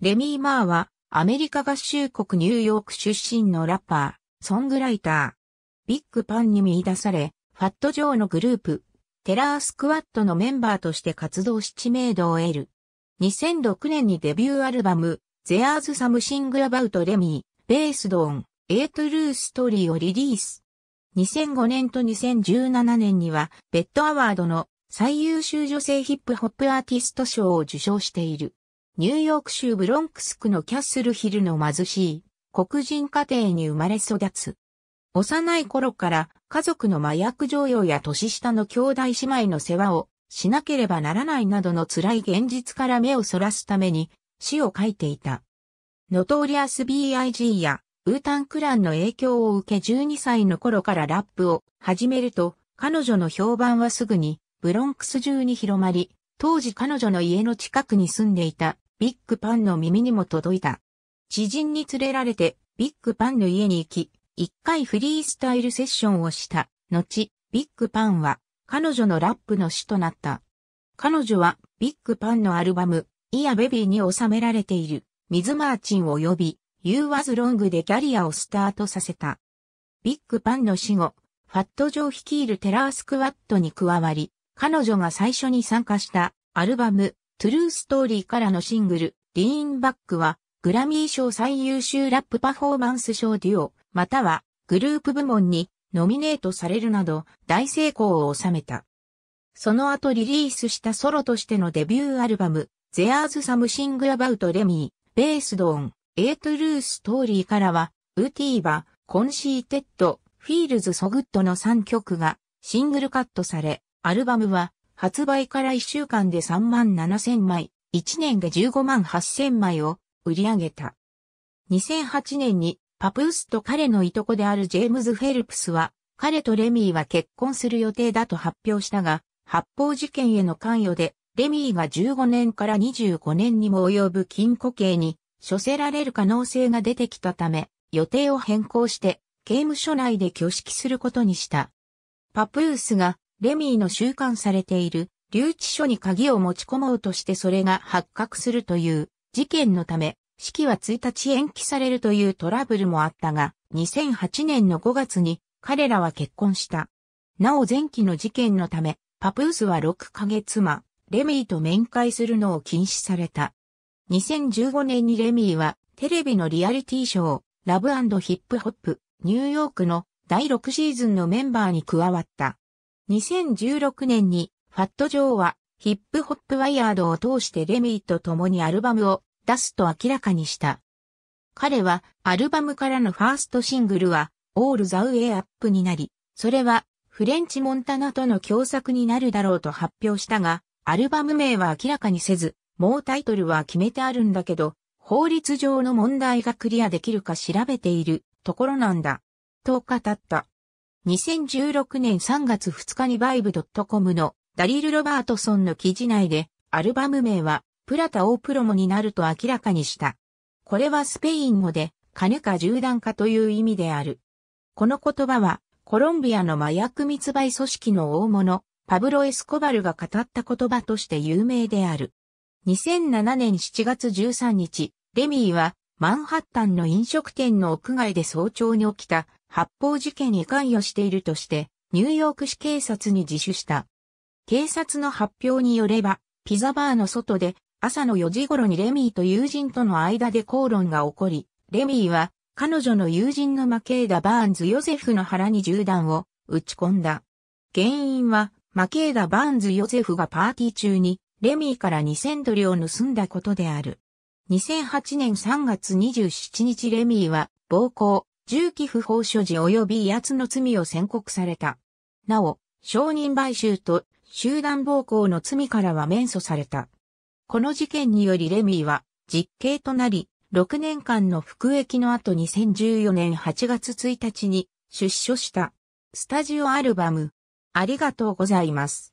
レミー・マーは、アメリカ合衆国ニューヨーク出身のラッパー、ソングライター。ビッグパンに見出され、ファットジョーのグループ、テラースクワットのメンバーとして活動し知名度を得る。2006年にデビューアルバム、There's Something About Remy, Based on A True Story をリリース。2005年と2017年には、ベッドアワードの最優秀女性ヒップホップアーティスト賞を受賞している。ニューヨーク州ブロンクス区のキャッスルヒルの貧しい黒人家庭に生まれ育つ。幼い頃から家族の麻薬常用や年下の兄弟姉妹の世話をしなければならないなどの辛い現実から目をそらすために詩を書いていた。ノトーリアス B.I.G. やウータンクランの影響を受け12歳の頃からラップを始めると彼女の評判はすぐにブロンクス中に広まり、当時彼女の家の近くに住んでいたビッグパンの耳にも届いた。知人に連れられて、ビッグパンの家に行き、一回フリースタイルセッションをした。後、ビッグパンは、彼女のラップの死となった。彼女は、ビッグパンのアルバム、イヤベビーに収められている、ミズマーチンを呼び、ユー・ワズ・ロングでキャリアをスタートさせた。ビッグパンの死後、ファットジョー率いるテラースクワットに加わり、彼女が最初に参加したアルバムトゥルーストーリーからのシングル、リーンバックは、グラミー賞最優秀ラップパフォーマンス賞デュオ、または、グループ部門に、ノミネートされるなど、大成功を収めた。その後リリースしたソロとしてのデビューアルバム、There's Something About Remy, Based on, A True Story からは、ウティーバ、コンシーテッド、フィールズ・ソグッドの3曲がシングルカットされ、アルバムは発売から1週間で3万7000枚、1年で15万8000枚を売り上げた。2008年にパプースと彼のいとこであるジェームズ・フェルプスは、彼とレミーは結婚する予定だと発表したが、発砲事件への関与で、レミーが15年から25年にも及ぶ禁錮刑に処せられる可能性が出てきたため、予定を変更して、刑務所内で挙式することにした。パプースがレミーの収監されている留置所に鍵を持ち込もうとしてそれが発覚するという事件のため、式は1日延期されるというトラブルもあったが、2008年の5月に彼らは結婚した。なお前期の事件のため、パプースは6ヶ月間、レミーと面会するのを禁止された。2015年にレミーはテレビのリアリティショー、ラブヒップホップ、ニューヨークの第6シーズンのメンバーに加わった。2016年に、ファット・ジョーは、ヒップホップワイヤードを通してレミーと共にアルバムを出すと明らかにした。彼は、アルバムからのファーストシングルは、オール・ザ・ウェイ・アップになり、それは、フレンチ・モンタナとの共作になるだろうと発表したが、アルバム名は明らかにせず、もうタイトルは決めてあるんだけど、法律上の問題がクリアできるか調べているところなんだ。と語った。2016年3月2日にバイブ .com のダリル・ロバートソンの記事内で、アルバム名は、プラタ・オープロモになると明らかにした。これはスペイン語で、金か銃弾かという意味である。この言葉は、コロンビアの麻薬密売組織の大物、パブロ・エスコバルが語った言葉として有名である。2007年7月13日、レミーは、マンハッタンの飲食店の屋外で早朝に起きた発砲事件に関与しているとして、ニューヨーク市警察に自首した。警察の発表によれば、ピザバーの外で朝の4時頃にレミーと友人との間で口論が起こり、レミーは彼女の友人のマケーダ・バーンズ・ヨゼフの腹に銃弾を撃ち込んだ。原因はマケーダ・バーンズ・ヨゼフがパーティー中にレミーから2000ドルを盗んだことである。2008年3月27日レミーは暴行、銃器不法所持及び威圧の罪を宣告された。なお、証人買収と集団暴行の罪からは免訴された。この事件によりレミーは実刑となり、6年間の服役の後2014年8月1日に出所した。スタジオアルバム。ありがとうございます。